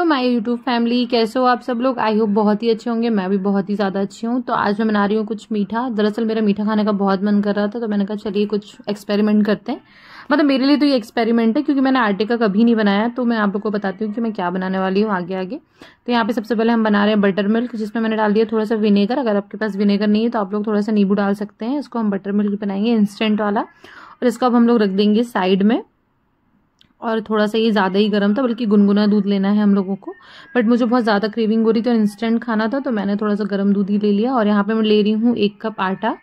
तो my YouTube family कैसे हो आप सब लोग आई होप बहुत ही अच्छे होंगे मैं भी बहुत ही ज़्यादा अच्छी हूँ तो आज मैं बना रही हूँ कुछ मीठा दरअसल मेरा मीठा खाने का बहुत मन कर रहा था तो मैंने कहा चलिए कुछ एक्सपेरिमेंट करते हैं मतलब मेरे लिए तो ये एक्सपेरिमेंट है क्योंकि मैंने आटे का कभी नहीं बनाया तो मैं आप लोग को बताती हूँ कि मैं क्या बनाने वाली हूँ आगे आगे तो यहाँ पे सबसे पहले हम बना रहे हैं बटर मिल्क जिसमें मैंने डाल दिया थोड़ा सा विनेगर अगर आपके पास विनेगर नहीं है तो आप लोग थोड़ा सा नींबू डाल सकते हैं इसको हम बटर मिल्क बनाएंगे इंस्टेंट वाला और इसको अब हम लोग रख देंगे साइड में और थोड़ा सा ये ज़्यादा ही गर्म था बल्कि गुनगुना दूध लेना है हम लोगों को बट मुझे बहुत ज़्यादा क्रेविंग हो रही थी और इंस्टेंट खाना था तो मैंने थोड़ा सा गर्म दूध ही ले लिया और यहाँ पे मैं ले रही हूँ एक कप आटा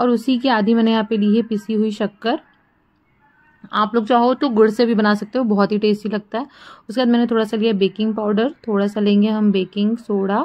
और उसी की आधी मैंने यहाँ पे ली है पिसी हुई शक्कर आप लोग चाहो तो गुड़ से भी बना सकते हो बहुत ही टेस्टी लगता है उसके बाद मैंने थोड़ा सा लिया बेकिंग पाउडर थोड़ा सा लेंगे हम बेकिंग सोडा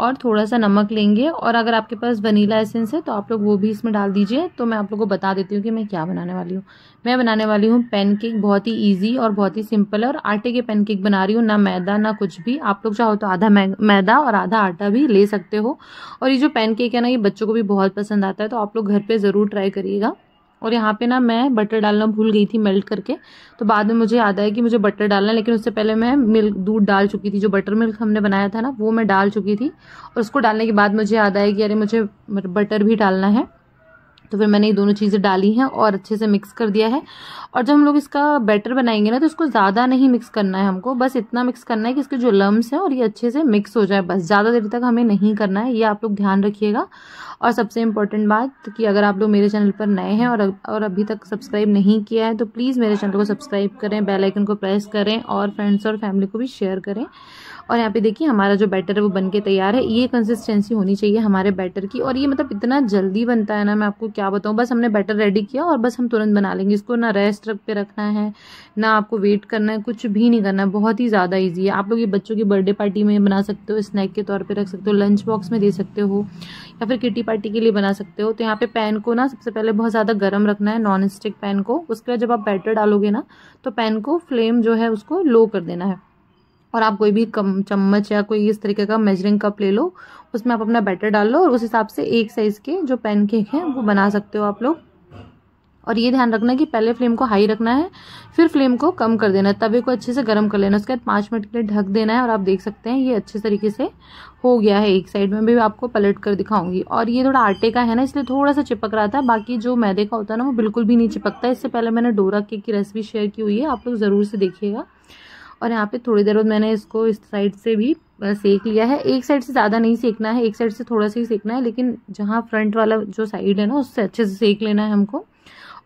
और थोड़ा सा नमक लेंगे और अगर आपके पास वनीला एसेंस है तो आप लोग वो भी इसमें डाल दीजिए तो मैं आप लोग को बता देती हूँ कि मैं क्या बनाने वाली हूँ मैं बनाने वाली हूँ पैनकेक बहुत ही ईजी और बहुत ही सिंपल है और आटे के पैनकेक बना रही हूँ ना मैदा ना कुछ भी आप लोग चाहो तो आधा मैदा और आधा आटा भी ले सकते हो और ये जो पैनकेक है ना ये बच्चों को भी बहुत पसंद आता है तो आप लोग घर पर ज़रूर ट्राई करिएगा और यहाँ पे ना मैं बटर डालना भूल गई थी मेल्ट करके तो बाद में मुझे याद आया कि मुझे बटर डालना है लेकिन उससे पहले मैं मिल्क दूध डाल चुकी थी जो बटर मिल्क हमने बनाया था ना वो मैं डाल चुकी थी और उसको डालने के बाद मुझे याद आया कि अरे मुझे बटर भी डालना है तो फिर मैंने ये दोनों चीज़ें डाली हैं और अच्छे से मिक्स कर दिया है और जब हम लोग इसका बैटर बनाएंगे ना तो इसको ज़्यादा नहीं मिक्स करना है हमको बस इतना मिक्स करना है कि इसके जो लम्स हैं और ये अच्छे से मिक्स हो जाए बस ज़्यादा देर तक हमें नहीं करना है ये आप लोग ध्यान रखिएगा और सबसे इम्पॉर्टेंट बात कि अगर आप लोग मेरे चैनल पर नए हैं और और अभी तक सब्सक्राइब नहीं किया है तो प्लीज़ मेरे चैनल को सब्सक्राइब करें बेलाइकन को प्रेस करें और फ्रेंड्स और फैमिली को भी शेयर करें और यहाँ पे देखिए हमारा जो बैटर है वो बन के तैयार है ये कंसिस्टेंसी होनी चाहिए हमारे बैटर की और ये मतलब इतना जल्दी बनता है ना मैं आपको क्या बताऊँ बस हमने बैटर रेडी किया और बस हम तुरंत बना लेंगे इसको ना रेस्ट रख पे रखना है ना आपको वेट करना है कुछ भी नहीं करना है बहुत ही ज़्यादा ईजी है आप लोग ये बच्चों की बर्थडे पार्टी में बना सकते हो स्नैक के तौर पर रख सकते हो लंच बॉक्स में दे सकते हो या फिर किटी पार्टी के लिए बना सकते हो तो यहाँ पे पैन को ना सबसे पहले बहुत ज़्यादा गर्म रखना है नॉन स्टिक पैन को उसके बाद जब आप बैटर डालोगे ना तो पैन को फ्लेम जो है उसको लो कर देना है और आप कोई भी कम चम्मच या कोई इस तरीके का मेजरिंग कप ले लो उसमें आप अपना बैटर डाल लो और उस हिसाब से एक साइज़ के जो पैनकेक हैं वो बना सकते हो आप लोग और ये ध्यान रखना है कि पहले फ्लेम को हाई रखना है फिर फ्लेम को कम कर देना है तवे को अच्छे से गर्म कर लेना उसके बाद पाँच मिनट के लिए ढक देना है और आप देख सकते हैं ये अच्छे तरीके से हो गया है एक साइड में भी आपको पलट कर दिखाऊंगी और ये थोड़ा आटे का है ना इसलिए थोड़ा सा चिपक रहा था बाकी जो मैदे का होता है ना वो बिल्कुल भी नहीं चिपकता इससे पहले मैंने डोरा केक की रेसिपी शेयर की हुई है आप लोग ज़रूर से देखिएगा और यहाँ पे थोड़ी देर बाद मैंने इसको इस साइड से भी सेक लिया है एक साइड से ज़्यादा नहीं सेकना है एक साइड से थोड़ा सा ही सेकना है लेकिन जहाँ फ्रंट वाला जो साइड है ना उससे अच्छे से सेक लेना है हमको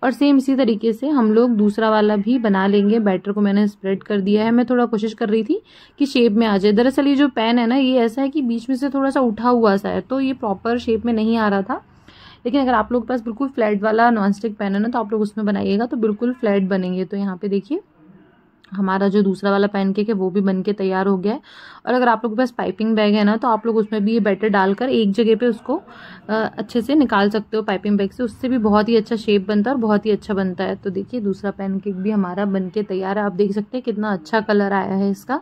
और सेम इसी तरीके से हम लोग दूसरा वाला भी बना लेंगे बैटर को मैंने स्प्रेड कर दिया है मैं थोड़ा कोशिश कर रही थी कि शेप में आ जाए दरअसल ये जो पैन है ना ये ऐसा है कि बीच में से थोड़ा सा उठा हुआ सा है तो ये प्रॉपर शेप में नहीं आ रहा था लेकिन अगर आप लोग के पास बिल्कुल फ्लैट वाला नॉनस्टिक पैन है ना तो आप लोग उसमें बनाइएगा तो बिल्कुल फ्लैट बनेंगे तो यहाँ पे देखिए हमारा जो दूसरा वाला पैनकेक है वो भी बन के तैयार हो गया है और अगर आप लोग के पास पाइपिंग बैग है ना तो आप लोग उसमें भी ये बैटर डालकर एक जगह पे उसको अच्छे से निकाल सकते हो पाइपिंग बैग से उससे भी बहुत ही अच्छा शेप बनता है और बहुत ही अच्छा बनता है तो देखिए दूसरा पैनकेक भी हमारा बन के तैयार है आप देख सकते हैं कितना अच्छा कलर आया है इसका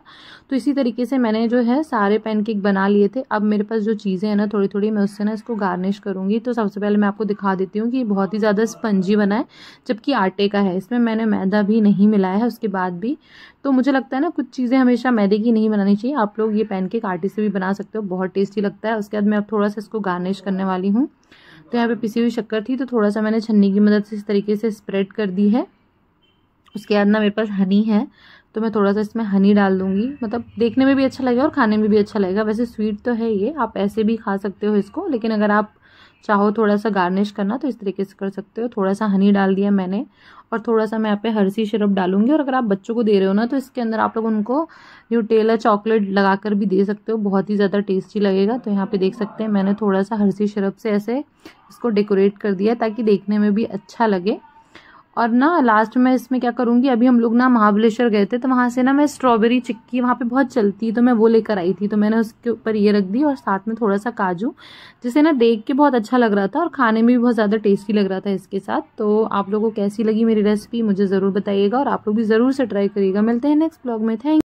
तो इसी तरीके से मैंने जो है सारे पैनकेक बना लिए थे अब मेरे पास जो चीज़ें हैं ना थोड़ी थोड़ी मैं उससे ना इसको गार्निश करूँगी तो सबसे पहले मैं आपको दिखा देती हूँ कि बहुत ही ज़्यादा स्पंजी बना है जबकि आटे का है इसमें मैंने मैदा भी नहीं मिलाया है उसके बाद भी तो मुझे लगता है ना कुछ चीज़ें हमेशा मैदे की नहीं बनानी चाहिए आप लोग ये पैन केक आटे से भी बना सकते हो बहुत टेस्टी लगता है उसके बाद मैं अब थोड़ा सा इसको गार्निश करने वाली हूँ तो यहाँ पे पिसी हुई शक्कर थी तो थोड़ा सा मैंने छन्नी की मदद से इस तरीके से स्प्रेड कर दी है उसके बाद ना मेरे पास हनी है तो मैं थोड़ा सा इसमें हनी डाल दूंगी मतलब देखने में भी अच्छा लगेगा और खाने में भी अच्छा लगेगा वैसे स्वीट तो है ये आप ऐसे भी खा सकते हो इसको लेकिन अगर आप चाहो थोड़ा सा गार्निश करना तो इस तरीके से कर सकते हो थोड़ा सा हनी डाल दिया मैंने और थोड़ा सा मैं यहाँ पे हरसी शरप डालूंगी और अगर आप बच्चों को दे रहे हो ना तो इसके अंदर आप लोग उनको न्यूटेला चॉकलेट लगा कर भी दे सकते हो बहुत ही ज़्यादा टेस्टी लगेगा तो यहाँ पे देख सकते हैं मैंने थोड़ा सा हरसी शरप से ऐसे इसको डेकोरेट कर दिया ताकि देखने में भी अच्छा लगे और ना लास्ट में इसमें क्या करूँगी अभी हम लोग ना महाबलेश्वर गए थे तो वहाँ से ना मैं स्ट्रॉबेरी चिक्की वहाँ पे बहुत चलती है तो मैं वो लेकर आई थी तो मैंने उसके ऊपर ये रख दी और साथ में थोड़ा सा काजू जिसे ना देख के बहुत अच्छा लग रहा था और खाने में भी बहुत ज़्यादा टेस्टी लग रहा था इसके साथ तो आप लोगों को कैसी लगी मेरी रेसिपी मुझे ज़रूर बताइएगा और आप लोग भी ज़रूर से ट्राई करिएगा मिलते हैं नेक्स्ट ब्लॉग में थैंक